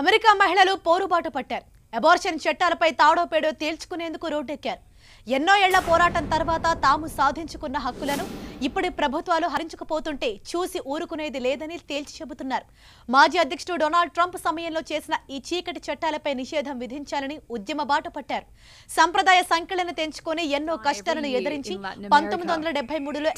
America మహిళలు పోరుబాటు పట్టారు abortion చట్టాలపై తాడోపేడో తేల్చుకునేందుకు రోడ్డెక్కారు ఎన్నో ఏళ్ల పోరాటం తర్వాత తాము సాధించుకున్న హక్కులను ఇప్పటి ప్రభుత్వాలు హరించుకుపోతుంటే చూసి ఊరుకునేది లేదని తేల్చి చెబుతున్నారు మాజీ అధ్యక్షుడు డొనాల్డ్ ట్రంప్ సమయంలో చేసిన ఈ చీకటి చట్టాలపై నిషేధం విధించాలని ఉద్యమ బాట పట్టారు సంప్రదాయ సంఖ్యలను తెంచుకొని ఎన్నో కష్టాలను ఎదిరించి పంతొమ్మిది వందల మూడులో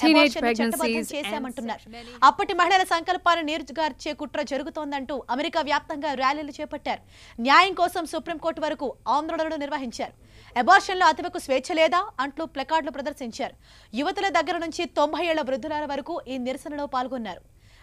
చేశామంటున్నారు అప్పటి మహిళల సంకల్పాన్ని నీరుగార్చే కుట్ర జరుగుతోందంటూ అమెరికా వ్యాప్తంగా ర్యాలీలు చేపట్టారు న్యాయం కోసం సుప్రీంకోర్టు వరకు ఆందోళనలు నిర్వహించారు అబార్షన్లో అతివకు స్వేచ్ఛ స్వేచ్ఛ లేదా అంటూ ప్లకార్డులు ప్రదర్శించారు యువతుల దగ్గర నుంచి తొంభై ఏళ్ల వృద్ధుల వరకు ఈ నిరసనలో పాల్గొన్నారు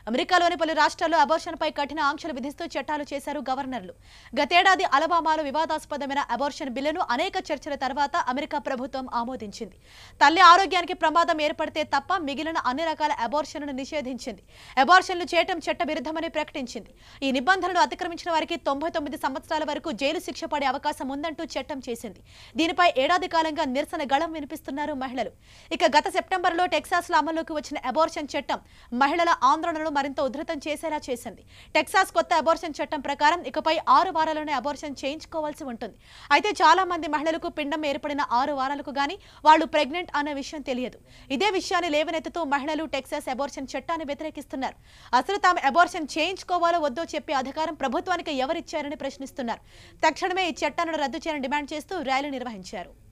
అమెరికాలోని పలు రాష్ట్రాల్లో అబోర్షన్పై కఠిన ఆంక్షలు విధిస్తూ చట్టాలు చేశారు గవర్నర్లు గతేడాది అలబామాలో వివాదాస్పదమైన అబోర్షన్ బిల్లును అనేక చర్చల తర్వాత అమెరికా ప్రభుత్వం ఆమోదించింది తల్లి ఆరోగ్యానికి ప్రమాదం ఏర్పడితే తప్ప మిగిలిన అన్ని రకాల అబోర్షన్లను నిషేధించింది అబోర్షన్లు చేయటం చట్టవిరుద్ధమని ప్రకటించింది ఈ నిబంధనలు అతిక్రమించిన వారికి తొంభై తొమ్మిది సంవత్సరాల వరకు జైలు శిక్ష పడే అవకాశం ఉందంటూ చట్టం చేసింది దీనిపై ఏడాది కాలంగా నిరసన గళం వినిపిస్తున్నారు మహిళలు ఇక గత సెప్టెంబర్లో టెక్సాస్లో అమల్లోకి వచ్చిన అబోర్షన్ చట్టం మహిళల ఆందోళనలు మరింత ఉధృతం చేసేలా చేసింది టెక్సాస్ కొత్త అబోర్షన్ చట్టం ప్రకారం ఇకపై ఆరు వారాల్లోనే అబోర్షన్ చేయించుకోవాల్సి ఉంటుంది అయితే చాలా మంది మహిళలకు పిండం ఏర్పడిన ఆరు వారాలకు గాని వాళ్ళు ప్రెగ్నెంట్ అన్న విషయం తెలియదు ఇదే విషయాన్ని లేవనెత్తుతూ మహిళలు టెక్సాస్ అబోర్షన్ చట్టాన్ని వ్యతిరేకిస్తున్నారు అసలు తాము అబోర్షన్ చేయించుకోవాలో వద్దో చెప్పే అధికారం ప్రభుత్వానికి ఎవరిచ్చారని ప్రశ్నిస్తున్నారు తక్షణమే ఈ చట్టాన్ని రద్దు చేయాలని డిమాండ్ చేస్తూ ర్యాలీ నిర్వహించారు